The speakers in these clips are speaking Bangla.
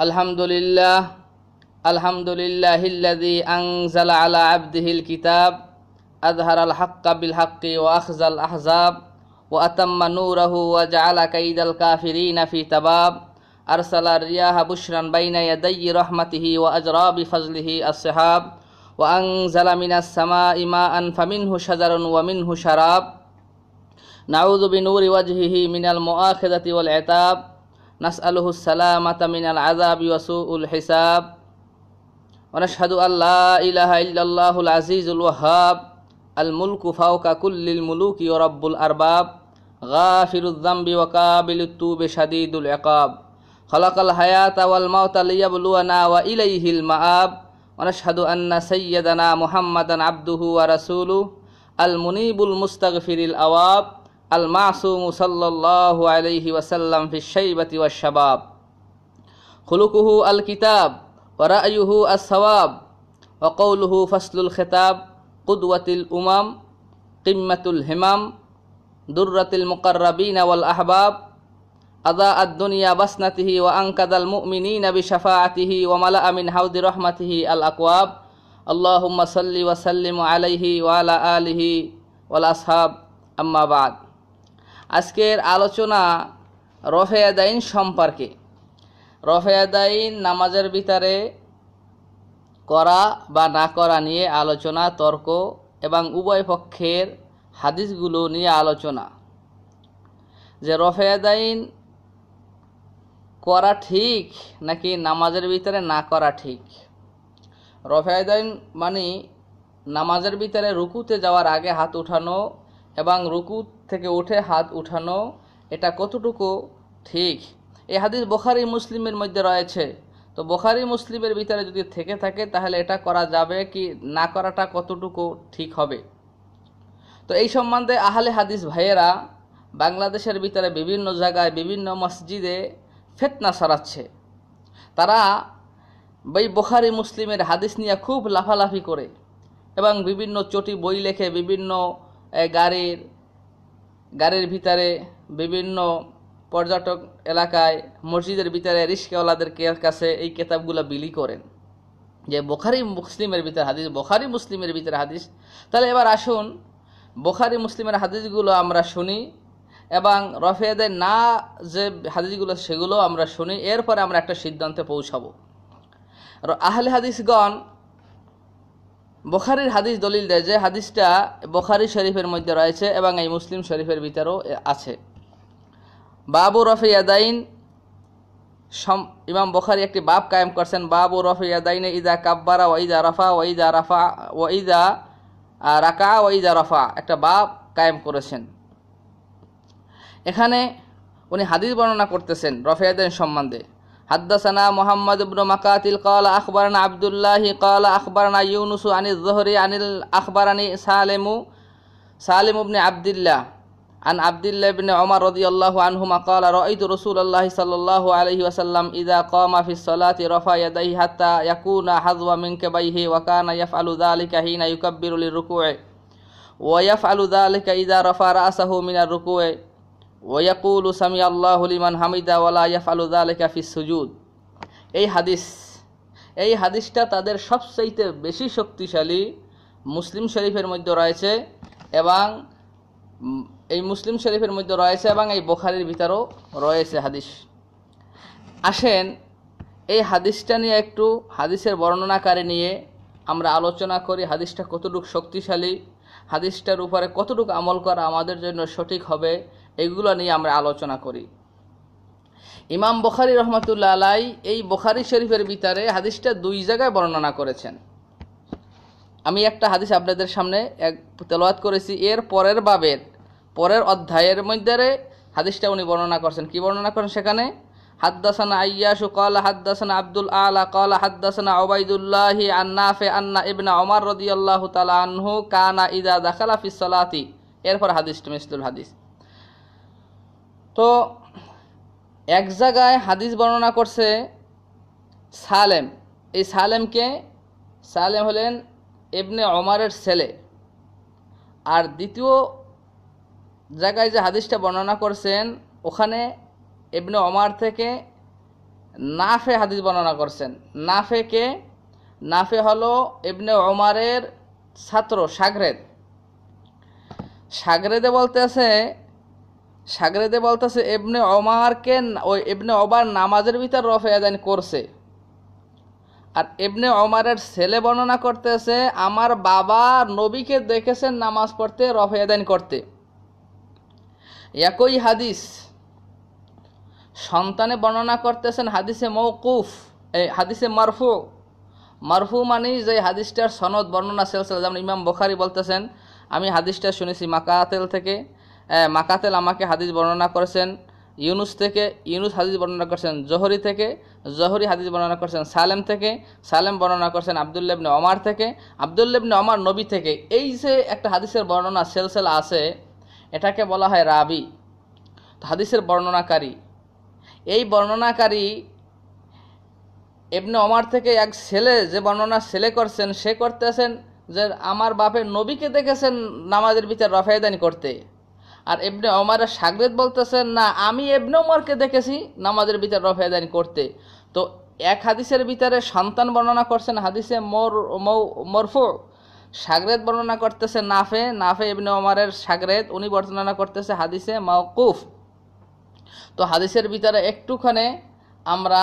الحمد لله الحمد لله الذي أنزل على عبده الكتاب أظهر الحق بالحق وأخزى الأحزاب وأتم نوره وجعل كيد الكافرين في تباب أرسل الرياح بشرا بين يدي رحمته وأجراب فضله الصحاب وأنزل من السماء ماء فمنه شجر ومنه شراب نعوذ بنور وجهه من المؤاخذة والعتاب نسأله السلامة من العذاب وسوء الحساب ونشهد أن لا إله إلا الله العزيز الوهاب الملك فوق كل الملوك ورب الأرباب غافر الذنب وقابل التوب شديد العقاب خلق الحياة والموت ليبلونا وإليه المآب ونشهد أن سيدنا محمدا عبده ورسوله المنيب المستغفر الأواب المعصوم صلى الله عليه وسلم في الشيبة والشباب خلقه الكتاب ورأيه الصواب وقوله فصل الخطاب قدوة الأمم قمة الهمم درة المقربين والأحباب أضاء الدنيا بسنته وأنقذ المؤمنين بشفاعته وملأ من حوض رحمته الأكواب اللهم صل وسلم عليه وعلى آله والأصحاب أما بعد আজকের আলোচনা রফেয়াদাইন সম্পর্কে রফেয়াদাইন নামাজের ভিতরে করা বা না করা নিয়ে আলোচনা তর্ক এবং উভয় পক্ষের হাদিসগুলো নিয়ে আলোচনা যে রফেয়াদাইন করা ঠিক নাকি নামাজের ভিতরে না করা ঠিক রফেয়াদাইন মানে নামাজের ভিতরে রুকুতে যাওয়ার আগে হাত উঠানো এবং রুকু থেকে উঠে হাত উঠানো এটা কতটুকু ঠিক এই হাদিস বোখারি মুসলিমের মধ্যে রয়েছে তো বোখারি মুসলিমের ভিতরে যদি থেকে থাকে তাহলে এটা করা যাবে কি না করাটা কতটুকু ঠিক হবে তো এই সম্বন্ধে আহলে হাদিস ভাইয়েরা বাংলাদেশের ভিতরে বিভিন্ন জায়গায় বিভিন্ন মসজিদে ফেতনা সরাচ্ছে তারা বই বোখারি মুসলিমের হাদিস নিয়ে খুব লাফালাফি করে এবং বিভিন্ন চটি বই লেখে বিভিন্ন গাড়ির গাড়ির ভিতরে বিভিন্ন পর্যটক এলাকায় মসজিদের ভিতরে রিস্কাওয়ালাদের কাছে এই কেতাবগুলো বিলি করেন যে বোখারি মুসলিমের ভিতরে হাদিস বোখারি মুসলিমের ভিতরে হাদিস তাহলে এবার আসুন বোখারি মুসলিমের হাদিসগুলো আমরা শুনি এবং রফেদের না যে হাদিসগুলো সেগুলো আমরা শুনি এরপরে আমরা একটা সিদ্ধান্তে পৌঁছাবো আহলে হাদিসগণ বখারির হাদিস দলিল দেয় যে হাদিসটা বখারি শরীফের মধ্যে রয়েছে এবং এই মুসলিম শরীফের ভিতরেও আছে বাবু রফি সম ইমাম বখারি একটি বাপ কায়েম করছেন বাবু রফি ইয়াদাইনে ইদা কাব্বারা ওয়াইদা রাফা ওয়াইদা রাফা ওয়াইদা রাকা ওয়াইদা রাফা একটা বাপ কায়েম করেছেন এখানে উনি হাদিস বর্ণনা করতেছেন রফি সম্বন্ধে حدثنا محمد بن مقاتل قال أخبرنا عبد الله قال أخبرنا يونس عن الظهري عن أخبرني سالم سالم بن عبد الله عن عبد الله بن عمر رضي الله عنهما قال رأيت رسول الله صلى الله عليه وسلم إذا قام في الصلاة رفع يديه حتى يكون حظوا من كبيه وكان يفعل ذلك حين يكبر للركوع ويفعل ذلك إذا رفع رأسه من الركوع ওয়াকুল সামি হলিমান হামিদা ওয়ালা ইয়াফালুদা আলিকা ফিস সুজুদ এই হাদিস এই হাদিসটা তাদের সবচাইতে বেশি শক্তিশালী মুসলিম শরীফের মধ্যে রয়েছে এবং এই মুসলিম শরীফের মধ্যে রয়েছে এবং এই বোখারির ভিতরেও রয়েছে হাদিস আসেন এই হাদিসটা নিয়ে একটু হাদিসের বর্ণনাকারী নিয়ে আমরা আলোচনা করি হাদিসটা কতটুকু শক্তিশালী হাদিসটার উপরে কতটুকু আমল করা আমাদের জন্য সঠিক হবে এগুলো নিয়ে আমরা আলোচনা করি ইমাম বখারি রহমতুল্লা আলাই এই বখারি শরীফের ভিতরে হাদিসটা দুই জায়গায় বর্ণনা করেছেন আমি একটা হাদিস আপনাদের সামনে এক তেলোয়াত করেছি এর পরের বাবের পরের অধ্যায়ের মধ্যে হাদিসটা উনি বর্ণনা করছেন কি বর্ণনা করেন সেখানে হাদ্দাসানা আয়াসু কল হাদ্দাসানা আব্দুল আলা কল হাদ্দাসানা ওবায়দুল্লাহি আন্নাফে আন্না ইবনা অমার ওমর রদিয়াল্লাহু তালা আনহু কানা ইদা দাখালা ফিসলাতি এরপর হাদিসটা মিসলুল হাদিস তো এক জায়গায় হাদিস বর্ণনা করছে সালেম এই সালেমকে সালেম হলেন এবনে অমারের ছেলে আর দ্বিতীয় জায়গায় যে হাদিসটা বর্ণনা করছেন ওখানে এবনে অমার থেকে নাফে হাদিস বর্ণনা করছেন নাফে কে নাফে হলো এবনে অমারের ছাত্র সাগরেদ সাগরেদে বলতে আছে সাগরেদে বলতেছে এমনি অমারকে ওই এমনি অবার নামাজের ভিতর রফে আদান করছে আর এমনি অমারের ছেলে বর্ণনা করতেছে আমার বাবা নবীকে দেখেছেন নামাজ পড়তে রফে আদান করতে একই হাদিস সন্তানে বর্ণনা করতেছেন হাদিসে মৌকুফ এই হাদিসে মারফু মারফু মানি যে হাদিসটার সনদ বর্ণনা সেলসেল যেমন ইমাম বখারি বলতেছেন আমি হাদিসটা শুনেছি মাকাতেল থেকে হ্যাঁ, মাকাতেল আমাকে হাদিস বর্ণনা করেছেন ইউনুস থেকে ইউনুস হাদিস বর্ণনা করেছেন জহরি থেকে জহরি হাদিস বর্ণনা করেছেন সালেম থেকে সালেম বর্ণনা করেছেন আবদুল্লেবনে অমার থেকে আবদুল্লেবনে অমার নবী থেকে এই যে একটা হাদিসের বর্ণনা সেলসেল আছে এটাকে বলা হয় রাবি হাদিসের বর্ণনাকারী এই বর্ণনাকারী এমনি অমার থেকে এক ছেলে যে বর্ণনা ছেলে করছেন সে করতেছেন যে আমার বাপের নবীকে দেখেছেন নামাজের বিচার রফায়দানি করতে আর এমনি ওমার সাগরেদ বলতেছেন না আমি এমনি ওমারকে দেখেছি নামাজের ভিতরে রফেদানি করতে তো এক হাদিসের ভিতরে সন্তান বর্ণনা করছেন হাদিসে মর মরফু সাগরেদ বর্ণনা করতেছে নাফে নাফে এমনি অমারের সাগরেদ উনি বর্ণনা করতেছে হাদিসে মাওকুফ তো হাদিসের ভিতরে একটুখানে আমরা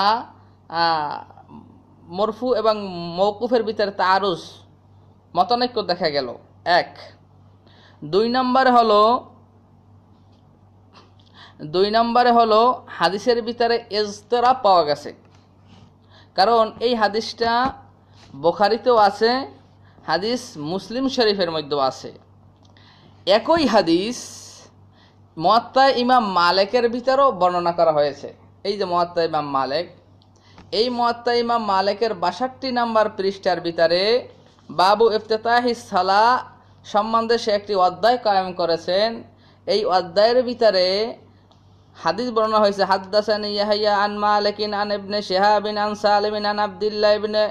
মরফু এবং মৌকুফের ভিতরে তারুস মতানৈক্য দেখা গেল এক দুই নম্বর হলো দুই নম্বরে হলো হাদিসের ভিতরে এজতরা পাওয়া গেছে কারণ এই হাদিসটা বোখারিতেও আছে হাদিস মুসলিম শরীফের মধ্যেও আছে একই হাদিস মহাত্মা ইমাম মালেকের ভিতরেও বর্ণনা করা হয়েছে এই যে মহাত্মা ইমাম মালেক এই মহাত্মা ইমাম মালেকের বাষট্টি নাম্বার পৃষ্ঠার ভিতরে বাবু ইফতেতাহি সালা সম্বন্ধে সে একটি অধ্যায় কায়েম করেছেন এই অধ্যায়ের ভিতরে হাদিস বর্ণনা হয়েছে হাদ্দাসান ইয়াহিয়া আন মালিকিন আন ইবনে শিহাবিন আন সালিমিন আন আব্দুল্লাহ ইবনে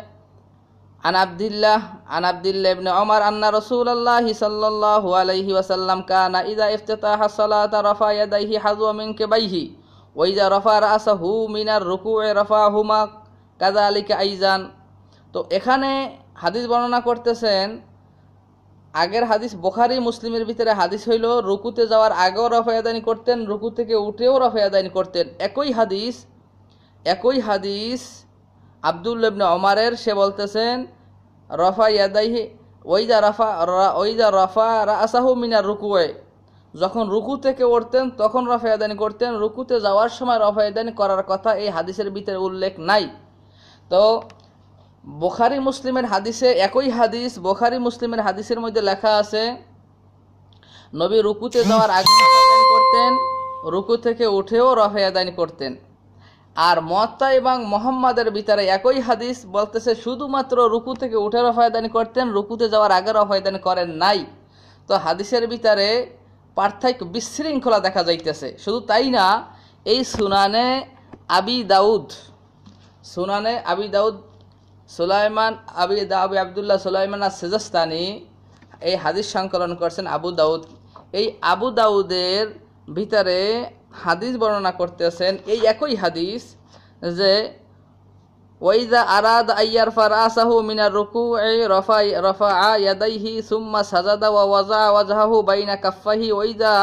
আন আব্দুল্লাহ আন আব্দুল্লাহ ইবনে ওমর আন্না রাসূলুল্লাহ সাল্লাল্লাহু আলাইহি ওয়াসাল্লাম কানা ইযা ইফতিতাহা সালাতা রাফা ইয়াদাইহি হাজওয়া মিন কিবাইহি ওয়া ইযা রাফা রাসাহু মিনার রুকুই রাফাহুমা কাযালিকা আইজান তো এখানে হাদিস বর্ণনা করতেছেন আগের হাদিস বোখারি মুসলিমের ভিতরে হাদিস হইল রুকুতে যাওয়ার আগেও রফায়াদানি করতেন রুকু থেকে উঠেও রফায়াদানি করতেন একই হাদিস একই হাদিস আবদুল্লাবনে অমারের সে বলতেছেন রফা ওই ওইজা রফা ওইজা রফা রাসাহু মিনার রুকুয়ে যখন রুকু থেকে উঠতেন তখন রফায়াদানি করতেন রুকুতে যাওয়ার সময় রফায়াদানি করার কথা এই হাদিসের ভিতরে উল্লেখ নাই তো বোখারি মুসলিমের হাদিসে একই হাদিস বোখারি মুসলিমের হাদিসের মধ্যে লেখা আছে নবী রুকুতে যাওয়ার আগে করতেন রুকু থেকে উঠেও রফায়াদান করতেন আর মত্তা এবং মোহাম্মদের বিচারে একই হাদিস বলতেছে শুধুমাত্র রুকু থেকে উঠে রফায়দানি করতেন রুকুতে যাওয়ার আগে রফায়দানি করেন নাই তো হাদিসের বিচারে পার্থক্য বিশৃঙ্খলা দেখা যাইতেছে শুধু তাই না এই সুনানে আবি দাউদ সুনানে আবি দাউদ সুলাইমান আবি আবি আবদুল্লাহ সুলাইমান আর সেজাস্তানি এই হাদিস সংকলন করছেন আবু দাউদ এই আবু দাউদের ভিতরে হাদিস বর্ণনা করতেছেন এই একই হাদিস যে ওয়াইদা আরাদ আইয়ার ফারাসাহু মিনা রুকু রফা রফা ইয়াদাইহি সুম্মা সাজাদা ওয়া ওয়াজা ওয়াজাহু বাইনা কাফাহি ওয়াইদা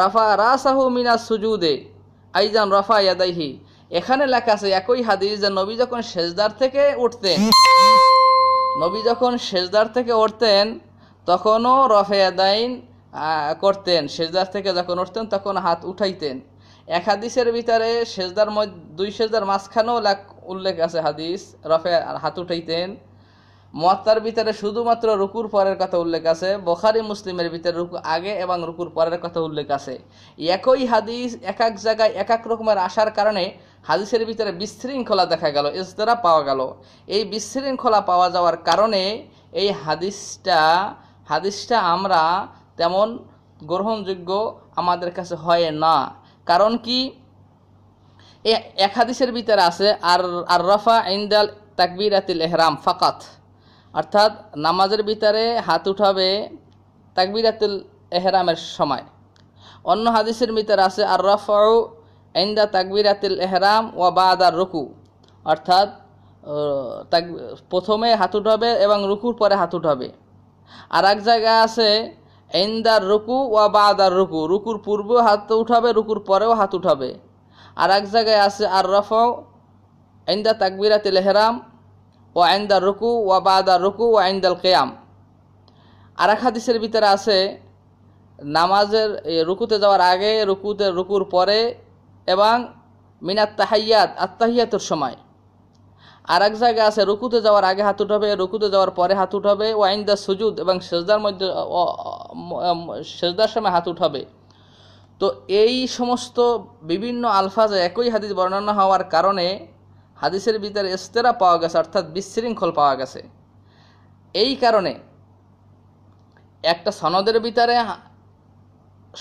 রফা রাসাহু মিনা সুজুদে আইজান রফা ইয়াদাইহি এখানে লেখা আছে একই হাদিস যে নবী যখন সেজদার থেকে উঠতেন নবী যখন সেজদার থেকে উঠতেন তখনও রফেয়াদাইন করতেন সেজদার থেকে যখন উঠতেন তখন হাত উঠাইতেন এক হাদিসের ভিতরে সেজদার দুই সেজদার মাঝখানেও উল্লেখ আছে হাদিস রফে হাত উঠাইতেন মত্তার ভিতরে শুধুমাত্র রুকুর পরের কথা উল্লেখ আছে বখারি মুসলিমের ভিতরে রুকু আগে এবং রুকুর পরের কথা উল্লেখ আছে একই হাদিস এক এক জায়গায় এক এক রকমের আসার কারণে হাদিসের ভিতরে বিশৃঙ্খলা দেখা গেল ইজদারা পাওয়া গেল এই বিশৃঙ্খলা পাওয়া যাওয়ার কারণে এই হাদিসটা হাদিসটা আমরা তেমন গ্রহণযোগ্য আমাদের কাছে হয় না কারণ কি এক হাদিসের ভিতরে আছে আর আর রফা ইন্দাল আতিল এহরাম ফাকাত অর্থাৎ নামাজের ভিতরে হাত উঠাবে তাকবির আতিল এহরামের সময় অন্য হাদিসের ভিতরে আছে আর রফাউ আইন্দা তাকবিরাতিল এহরাম ওয়া বাদার রুকু অর্থাৎ প্রথমে হাত উঠাবে এবং রুকুর পরে হাত উঠাবে আর এক জায়গায় আছে আইন্দার রুকু ওয়া বাদার রুকু রুকুর পূর্বেও হাত উঠাবে রুকুর পরেও হাত উঠাবে আর এক জায়গায় আছে আর রফ আইন্দা তাকবিরাতিল এহরাম ও আইন্দার রুকু বা বাদার রুকু ও আইন্দাল কেয়াম আর এক হাদিসের ভিতরে আছে নামাজের রুকুতে যাওয়ার আগে রুকুতে রুকুর পরে এবং মিনাত তাহাইয়াত আত্মাহিয়াতের সময় আর এক জায়গায় আছে রুকুতে যাওয়ার আগে হাত উঠাবে রুকুতে যাওয়ার পরে হাত উঠাবে ও আইন্দা দা সুজুদ এবং সেজদার মধ্যে সেজদার সময় হাত উঠাবে তো এই সমস্ত বিভিন্ন আলফাজে একই হাদিস বর্ণনা হওয়ার কারণে হাদিসের ভিতরে এস্তেরা পাওয়া গেছে অর্থাৎ বিশৃঙ্খল পাওয়া গেছে এই কারণে একটা সনদের ভিতরে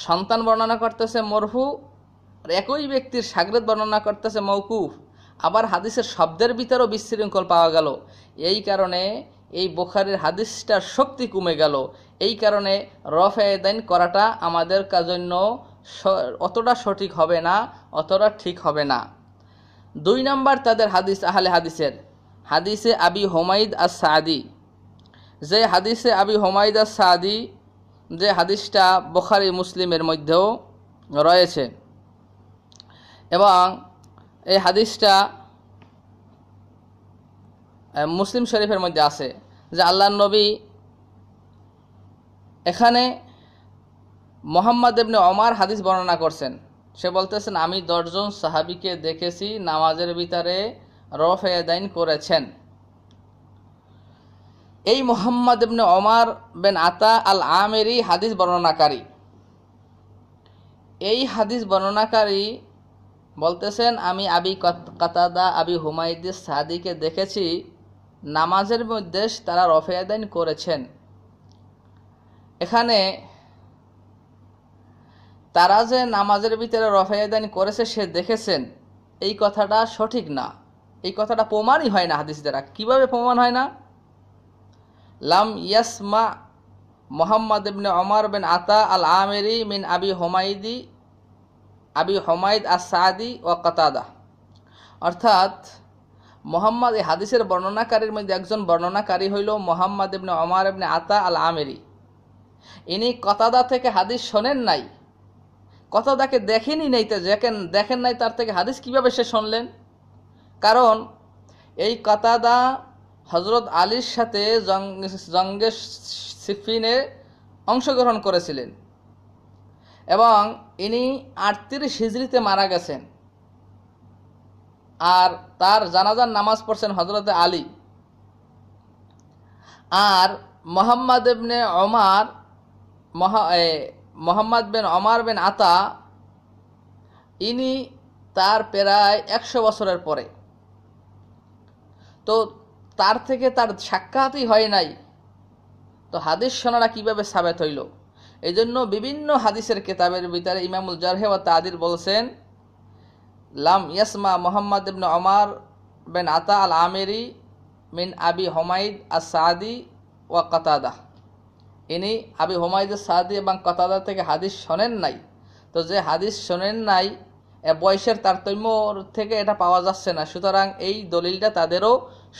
সন্তান বর্ণনা করতেছে মরফু আর একই ব্যক্তির সাগরেদ বর্ণনা করতেছে মৌকুফ আবার হাদিসের শব্দের ভিতরেও বিশৃঙ্খল পাওয়া গেল এই কারণে এই বোখারের হাদিসটার শক্তি কমে গেল এই কারণে রফেদাইন করাটা আমাদের কাজন্য অতটা সঠিক হবে না অতটা ঠিক হবে না দুই নম্বর তাদের হাদিস আহলে হাদিসের হাদিসে আবি হোমাইদ আর সাদি যে হাদিসে আবি হোমাইদ আর সাদি যে হাদিসটা বোখারি মুসলিমের মধ্যেও রয়েছে এবং এই হাদিসটা মুসলিম শরীফের মধ্যে আছে যে আল্লাহ নবী এখানে মোহাম্মদ এমনি অমার হাদিস বর্ণনা করছেন সে বলতেছেন আমি দশজন সাহাবিকে দেখেছি নামাজের ভিতরে রফেদাইন করেছেন এই মোহাম্মদ এমনি অমার বেন আতা আল আমেরি হাদিস বর্ণনাকারী এই হাদিস বর্ণনাকারী বলতেছেন আমি আবি কাতাদা আবি হুমায়দি সাদিকে দেখেছি নামাজের মধ্যে তারা রফেয়াদাইন করেছেন এখানে তারা যে নামাজের ভিতরে রফেয়াদাইন করেছে সে দেখেছেন এই কথাটা সঠিক না এই কথাটা প্রমাণই হয় না হাদিস দ্বারা কীভাবে প্রমাণ হয় না লাম ইয়াসমা মোহাম্মদ ইবনে অমর বিন আতা আল আমেরি মিন আবি হোমাইদি আবি হমায়দ আস সাদি ও কাতাদা অর্থাৎ মোহাম্মদ এই হাদিসের বর্ণনাকারীর মধ্যে একজন বর্ণনাকারী হইল মোহাম্মদ ইবনে অমার ইবনে আতা আল আমেরি ইনি কতাদা থেকে হাদিস শোনেন নাই কতাদাকে দেখেনি নাই তো দেখেন দেখেন নাই তার থেকে হাদিস কীভাবে সে শুনলেন কারণ এই কতাদা হজরত আলীর সাথে জঙ্গে সিফিনে অংশগ্রহণ করেছিলেন এবং ইনি আটত্রিশ হিজড়িতে মারা গেছেন আর তার জানাজার নামাজ পড়ছেন হজরতে আলী আর মোহাম্মদ এবনে অমার মোহাম্মদ বিন অমার বিন আতা ইনি তার প্রায় একশো বছরের পরে তো তার থেকে তার সাক্ষাৎই হয় নাই তো হাদিস সোনারা কীভাবে সাবেত হইল এজন্য বিভিন্ন হাদিসের কেতাবের ভিতরে ইমামুল জারহে ও তাদির বলছেন লাম ইয়াসমা মোহাম্মদ ইবনে অমার বেন আতা আল আমেরি মিন আবি হোমাইদ আর সাদি ও কতাদা ইনি আবি হোমাইদ সাদি এবং কতাদা থেকে হাদিস শোনেন নাই তো যে হাদিস শোনেন নাই বয়সের তারতম্য থেকে এটা পাওয়া যাচ্ছে না সুতরাং এই দলিলটা তাদেরও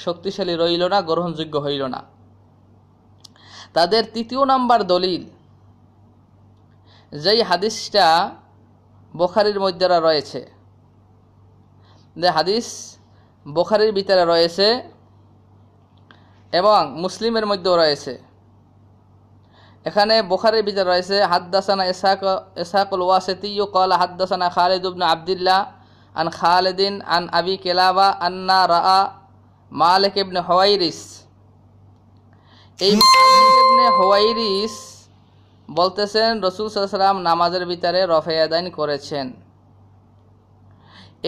শক্তিশালী রইল না গ্রহণযোগ্য হইল না তাদের তৃতীয় নাম্বার দলিল যেই হাদিসটা বখারির মধ্যে রয়েছে যে হাদিস বখারির ভিতরে রয়েছে এবং মুসলিমের মধ্যেও রয়েছে এখানে বোখারের ভিতরে রয়েছে হাদ্দাসানা এসাক এসাকুল ওয়াসেতি কল হাদ্দাসানা খালেদ উবনা আবদুল্লাহ আন খালেদিন আন আবি কেলাবা আন্না রা মালেক ইবনে হওয়াইরিস এই মালেক ইবনে হওয়াইরিস বলতেছেন রসুল সাল্লাম নামাজের ভিতরে রফেয়াদাইন করেছেন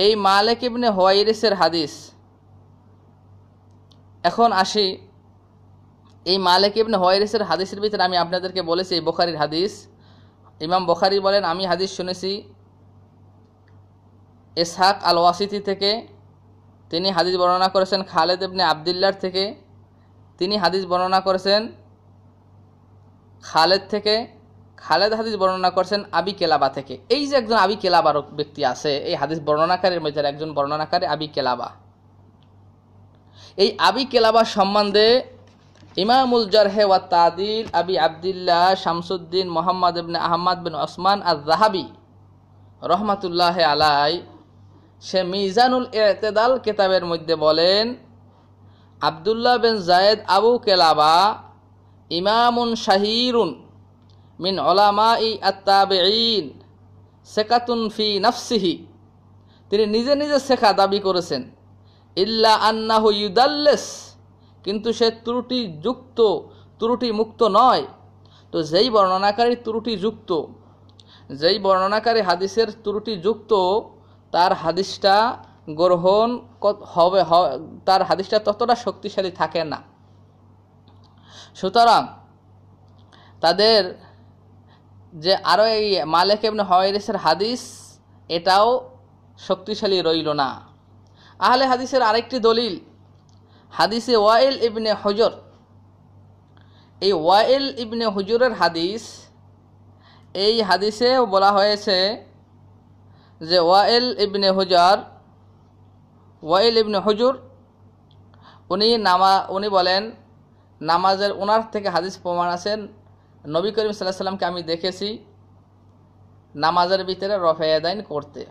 এই মালেক ইবনে হোয়াইরিসের হাদিস এখন আসি এই মালেক ইবনে হোয়াইরিসের হাদিসের ভিতরে আমি আপনাদেরকে বলেছি এই বোখারির হাদিস ইমাম বোখারি বলেন আমি হাদিস শুনেছি এসহাক আল ওয়াসিতি থেকে তিনি হাদিস বর্ণনা করেছেন খালেদ ইবনে আবদুল্লার থেকে তিনি হাদিস বর্ণনা করেছেন খালেদ থেকে খালেদ হাদিস বর্ণনা করছেন আবি কেলাবা থেকে এই যে একজন আবি কেলাবার ব্যক্তি আছে এই হাদিস বর্ণনাকারীর মধ্যে একজন বর্ণনাকারী আবি কেলাবা এই আবি কেলাবা সম্বন্ধে ইমামুল জারহে ওয়া তাদিল আবি আবদুল্লাহ শামসুদ্দিন মোহাম্মদ ইবনে আহমদ বিন ওসমান আর জাহাবি রহমাতুল্লাহ আলাই সে মিজানুল এতেদাল কেতাবের মধ্যে বলেন আবদুল্লাহ বিন জায়েদ আবু কেলাবা ইমামুন শাহিরুন মিন ওলামাই আত্তাবেঈন সেকাতুন ফি নাফসিহি তিনি নিজে নিজে শেখা দাবি করেছেন ইল্লা আন্নাহ ইউদাল্লেস কিন্তু সে ত্রুটি যুক্ত ত্রুটি মুক্ত নয় তো যেই বর্ণনাকারী ত্রুটি যুক্ত যেই বর্ণনাকারী হাদিসের ত্রুটি যুক্ত তার হাদিসটা গ্রহণ হবে তার হাদিসটা ততটা শক্তিশালী থাকে না সুতরাং তাদের যে আরও এই মালেক এমনি হওয়াইরিসের হাদিস এটাও শক্তিশালী রইল না আহলে হাদিসের আরেকটি দলিল হাদিসে ওয়াইল ইবনে হজর এই ওয়াইল ইবনে হুজুরের হাদিস এই হাদিসে বলা হয়েছে যে ওয়াইল ইবনে হুজার ওয়াইল ইবনে হজুর উনি নামা উনি বলেন নামাজের ওনার থেকে হাদিস প্রমাণ আছেন নবী করিম সাল্লাহ সাল্লামকে আমি দেখেছি নামাজের ভিতরে রফেয়াদাইন করতে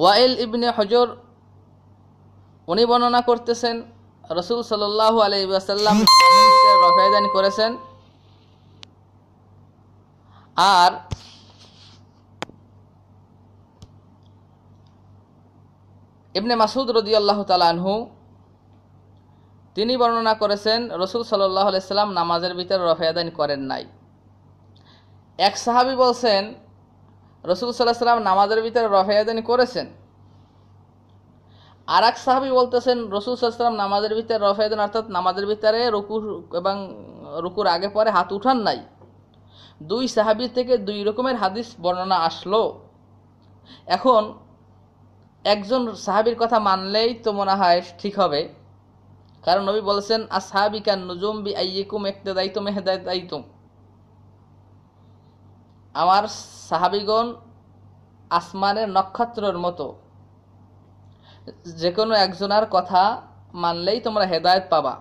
ওয়াইল ইবনে হজর উনি বর্ণনা করতেছেন রসুল সাল্লাহ আলাইসাল্লাম আসাল্লাম রফেয়াদাইন করেছেন আর ইবনে মাসুদ রদি আল্লাহ তালানহু তিনি বর্ণনা করেছেন রসুল সাল্লাহ আলাইসাল্লাম নামাজের ভিতরে রফেয়াদান করেন নাই এক সাহাবি বলছেন রসুল সাল্লাহ সাল্লাম নামাজের ভিতরে রফেয়াদানি করেছেন আর এক সাহাবি বলতেছেন রসুল সাল্লাম নামাজের ভিতরে রফেয়াদান অর্থাৎ নামাজের ভিতরে রুকুর এবং রুকুর আগে পরে হাত উঠান নাই দুই সাহাবি থেকে দুই রকমের হাদিস বর্ণনা আসলো এখন একজন সাহাবির কথা মানলেই তো মনে হয় ঠিক হবে কারণ নবী বলেছেন আসহাবিকা নুজুম বি আইয়িকুম একতেদায়িতুম এহদায়িতুম আমার সাহাবিগণ আসমানের নক্ষত্রর মতো যে কোনো একজনার কথা মানলেই তোমরা হেদায়ত পাবা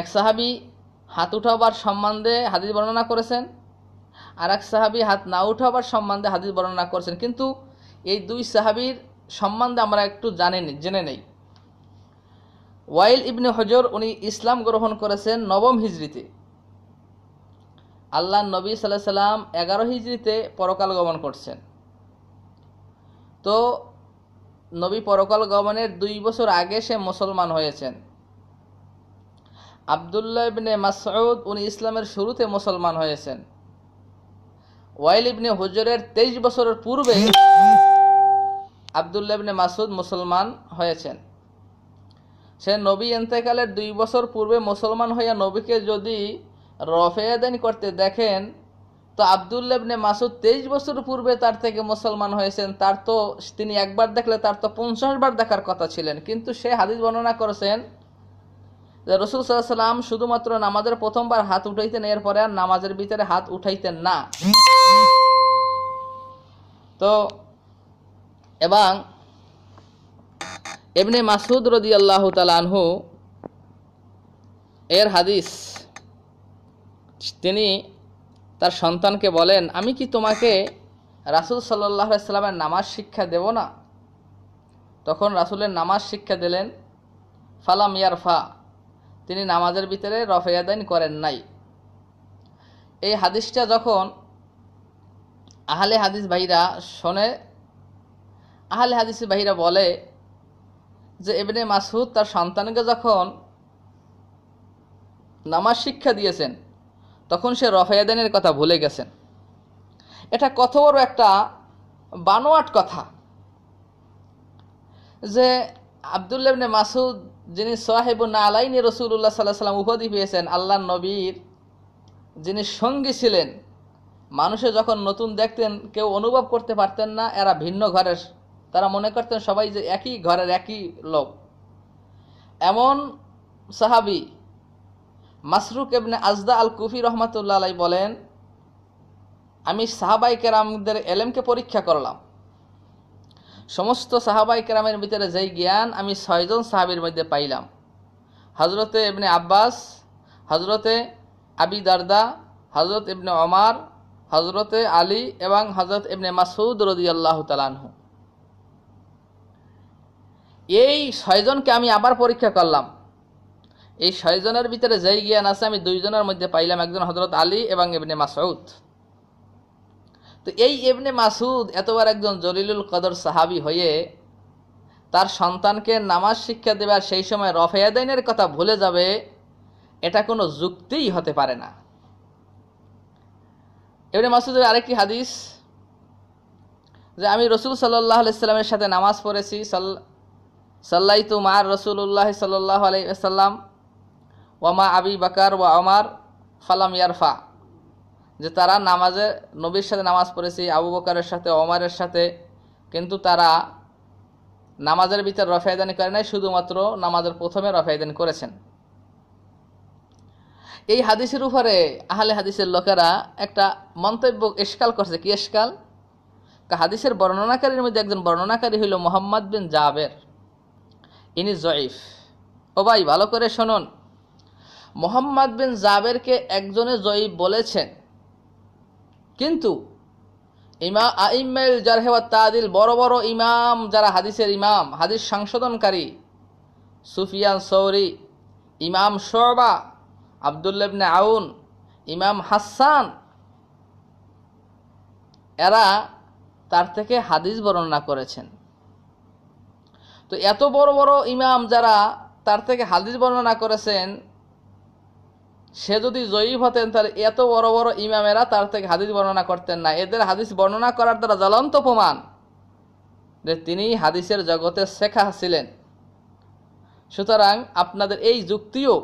এক সাহাবি হাত উঠাবার সম্বন্ধে হাদিস বর্ণনা করেছেন আর এক সাহাবি হাত না উঠাবার সম্বন্ধে হাদিস বর্ণনা করেছেন কিন্তু এই দুই সাহাবির সম্বন্ধে আমরা একটু জানেনি জেনে নেই ওয়াইল ইবনে হজর উনি ইসলাম গ্রহণ করেছেন নবম হিজড়িতে আল্লাহ নবী সাল্লাহ সাল্লাম এগারো হিজড়িতে পরকাল গমন করছেন তো নবী পরকাল গমনের দুই বছর আগে সে মুসলমান হয়েছেন আবদুল্লাহ ইবনে মাসউদ উনি ইসলামের শুরুতে মুসলমান হয়েছেন ওয়াইল ইবনে হজরের তেইশ বছরের পূর্বে আবদুল্লাহ ইবনে মাসুদ মুসলমান হয়েছেন সে নবী এন্তেকালের দুই বছর পূর্বে মুসলমান হইয়া নবীকে যদি রফেয়াদান করতে দেখেন তো আবদুল্লেবনে মাসুদ তেইশ বছর পূর্বে তার থেকে মুসলমান হয়েছেন তার তো তিনি একবার দেখলে তার তো পঞ্চাশ বার দেখার কথা ছিলেন কিন্তু সে হাদিস বর্ণনা করেছেন যে রসুল সাল্লাম শুধুমাত্র নামাজের প্রথমবার হাত উঠাইতেন এরপরে আর নামাজের ভিতরে হাত উঠাইতেন না তো এবং এমনি মাসুদ রদি আল্লাহ তালহু এর হাদিস তিনি তার সন্তানকে বলেন আমি কি তোমাকে রাসুল সাল্লাহ সাল্লামের নামাজ শিক্ষা দেব না তখন রাসুলের নামাজ শিক্ষা দিলেন ফালাম ইয়ারফা তিনি নামাজের ভিতরে রফেয়াদাইন করেন নাই এই হাদিসটা যখন আহলে হাদিস ভাইরা শোনে আহলে হাদিস ভাইরা বলে যে এবনে মাসুদ তার সন্তানকে যখন নামাজ শিক্ষা দিয়েছেন তখন সে রফায়াদানের কথা ভুলে গেছেন এটা কত বড় একটা বানোয়াট কথা যে আবদুল্লাবনে মাসুদ যিনি সোহেব না আলাইনি রসুল্লাহ সাল্লাহ সাল্লাম উপাধি পেয়েছেন আল্লাহ নবীর যিনি সঙ্গী ছিলেন মানুষে যখন নতুন দেখতেন কেউ অনুভব করতে পারতেন না এরা ভিন্ন ঘরের তারা মনে করতেন সবাই যে একই ঘরের একই লোক এমন সাহাবি মাসরুক এবনে আজদা আল কুফি রহমাতুল্লা আলাই বলেন আমি সাহাবাই কেরামদের এলেমকে পরীক্ষা করলাম সমস্ত সাহাবাই কেরামের ভিতরে যেই জ্ঞান আমি ছয়জন সাহাবির মধ্যে পাইলাম হজরতে এবনে আব্বাস হজরতে আবি দারদা হজরত ইবনে অমার হজরতে আলী এবং হজরত ইবনে মাসুদ রদি আল্লাহ তালানহু এই ছয়জনকে আমি আবার পরীক্ষা করলাম এই ছয়জনের ভিতরে যেই জ্ঞান আছে আমি দুইজনের মধ্যে পাইলাম একজন হজরত আলী এবং এবনে মাসউদ তো এই এবনে মাসুদ এতবার একজন জলিলুল কদর সাহাবি হয়ে তার সন্তানকে নামাজ শিক্ষা দেবার সেই সময় রফেয়াদাইনের কথা ভুলে যাবে এটা কোনো যুক্তিই হতে পারে না এবনে মাসুদের আরেকটি হাদিস যে আমি রসুল সাল্লাহ সাল্লামের সাথে নামাজ পড়েছি সাল্লা সাল্লাইতু মার রসুল্লাহ সাল্লাহ আলাইসাল্লাম ওয়ামা আবি বাকার ওয়া আমার ফালাম ইয়ারফা যে তারা নামাজে নবীর সাথে নামাজ পড়েছি আবু বকারের সাথে ওমারের সাথে কিন্তু তারা নামাজের ভিতরে রফায়দানি করে নাই শুধুমাত্র নামাজের প্রথমে রফায়দানি করেছেন এই হাদিসের উপরে আহলে হাদিসের লোকেরা একটা মন্তব্য এসকাল করছে কি এসকাল হাদিসের বর্ণনাকারীর মধ্যে একজন বর্ণনাকারী হইল মোহাম্মদ বিন জাবের ইনি জয়ীফ ও ভাই ভালো করে শুনুন মোহাম্মদ বিন জাবেরকে একজনে জয়ীফ বলেছেন কিন্তু ইমা আইমেল জারহেওয়া তাদিল বড় বড় ইমাম যারা হাদিসের ইমাম হাদিস সংশোধনকারী সুফিয়ান সৌরি ইমাম শোবা আবদুল্লেবনে আউন ইমাম হাসান এরা তার থেকে হাদিস বর্ণনা করেছেন তো এত বড় বড় ইমাম যারা তার থেকে হাদিস বর্ণনা করেছেন সে যদি জয়ীব হতেন তাহলে এত বড় বড় ইমামেরা তার থেকে হাদিস বর্ণনা করতেন না এদের হাদিস বর্ণনা করার দ্বারা জ্বলন্ত প্রমাণ যে তিনি হাদিসের জগতে শেখা ছিলেন সুতরাং আপনাদের এই যুক্তিও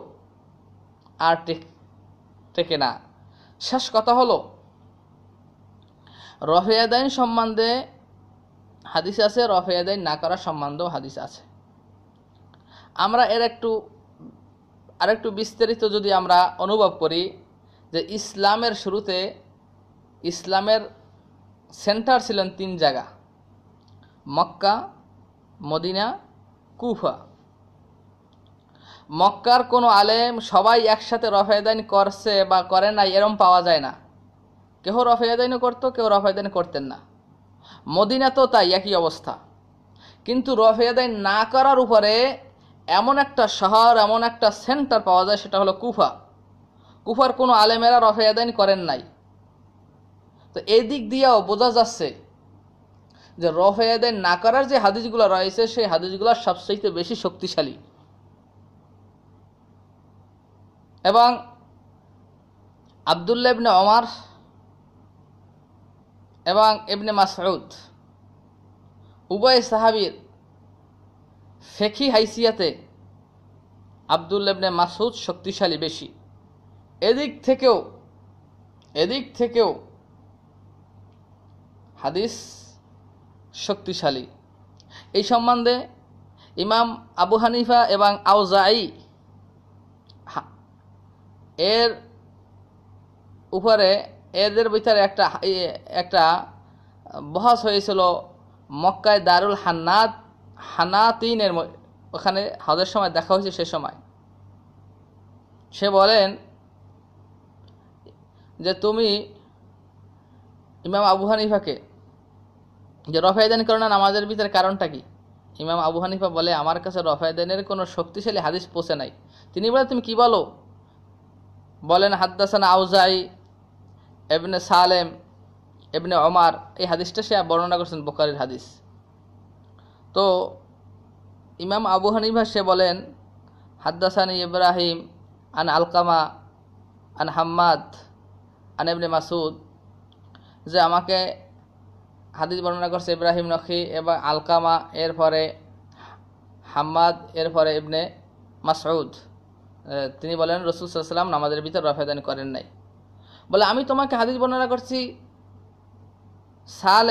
আর টেকে না শেষ কথা হলো দাইন সম্বন্ধে হাদিস আছে রফেয়াদাই না করা সম্বন্ধেও হাদিস আছে আমরা এর একটু আরেকটু বিস্তারিত যদি আমরা অনুভব করি যে ইসলামের শুরুতে ইসলামের সেন্টার ছিলেন তিন জায়গা মক্কা মদিনা কুফা মক্কার কোনো আলেম সবাই একসাথে রফায়দাইন করছে বা করে নাই এরম পাওয়া যায় না কেহ রফায়দাইনও করতো কেউ রফায়দাইন করতেন না মদিনাতেও তাই একই অবস্থা কিন্তু রফিয়াদাইন না করার উপরে এমন একটা শহর এমন একটা সেন্টার পাওয়া যায় সেটা হলো কুফা কুফার কোনো আলেমেরা রফেয়াদাইন করেন নাই তো এই দিক দিয়েও বোঝা যাচ্ছে যে রফেয়াদের না করার যে হাদিসগুলো রয়েছে সেই হাদিসগুলো সবচেয়ে বেশি শক্তিশালী এবং আবদুল্লাবিন অমার এবং ইবনে মাসউদ উভয় সাহাবির ফেকি হাইসিয়াতে আবদুল ইবনে মাসুদ শক্তিশালী বেশি এদিক থেকেও এদিক থেকেও হাদিস শক্তিশালী এই সম্বন্ধে ইমাম আবু হানিফা এবং আউজাই এর উপরে এদের ভিতরে একটা একটা বহস হয়েছিল মক্কায় দারুল হান্নাত হানাতিনের ওখানে হজের সময় দেখা হয়েছে সে সময় সে বলেন যে তুমি ইমাম আবু হানিফাকে যে রফায়দান করো না নামাজের ভিতরে কারণটা কি ইমাম আবু হানিফা বলে আমার কাছে রফায়দানের কোনো শক্তিশালী হাদিস পৌঁছে নাই তিনি বলে তুমি কি বলো বলেন হাদ্দাসান আউজাই এবনে সালেম এবনে অমার এই হাদিসটা সে বর্ণনা করছেন বোকারির হাদিস তো ইমাম আবু হানিভা সে বলেন হাদ্দাসানি ইব্রাহিম আন আলকামা আন হাম্মাদ আন এবনে মাসুদ যে আমাকে হাদিস বর্ণনা করছে ইব্রাহিম নখি এবং আলকামা এরপরে হাম্মাদ এরপরে ইবনে মাসউদ তিনি বলেন রসুল সাল্লাম নামাজের ভিতর রফেদান করেন নাই বলে আমি তোমাকে হাদিস বর্ণনা করছি সাল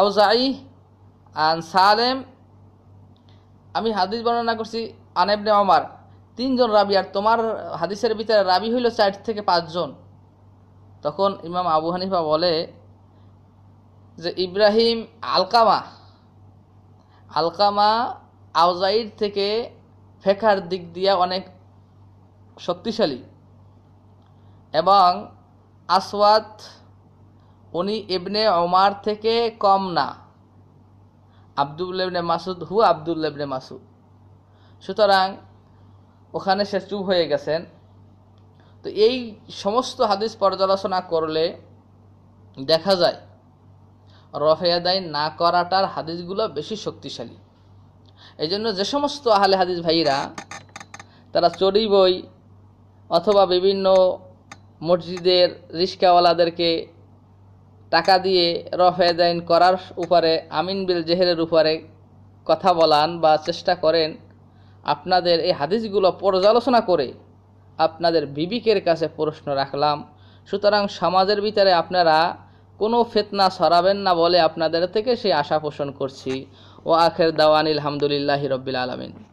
আউজাই আন সালেম আমি হাদিস বর্ণনা করছি আনেবনে অমার তিনজন রাবি আর তোমার হাদিসের ভিতরে রাবি হইল চার থেকে পাঁচজন তখন ইমাম আবু হানিফা বলে যে ইব্রাহিম আলকামা আলকামা আউজাইর থেকে ফেকার দিক দিয়া অনেক শক্তিশালী এবং আসওয়াত উনি ইবনে ওমার থেকে কম না আবদুল্লাবনে মাসুদ হু আবদুল্লাবনে মাসুদ সুতরাং ওখানে সে চুপ হয়ে গেছেন তো এই সমস্ত হাদিস পর্যালোচনা করলে দেখা যায় রফেয়াদাই না করাটার হাদিসগুলো বেশি শক্তিশালী এই জন্য যে সমস্ত আহলে হাদিস ভাইরা তারা চড়ি বই অথবা বিভিন্ন মসজিদের রিস্কাওয়ালাদেরকে টাকা দিয়ে রফেদাইন করার উপরে আমিন বিল জেহেরের উপরে কথা বলান বা চেষ্টা করেন আপনাদের এই হাদিসগুলো পর্যালোচনা করে আপনাদের বিবিকের কাছে প্রশ্ন রাখলাম সুতরাং সমাজের ভিতরে আপনারা কোনো ফেতনা সরাবেন না বলে আপনাদের থেকে সেই আশা পোষণ করছি ও আখের দাওয়ান আলহামদুলিল্লাহ রব্বিল আলমিন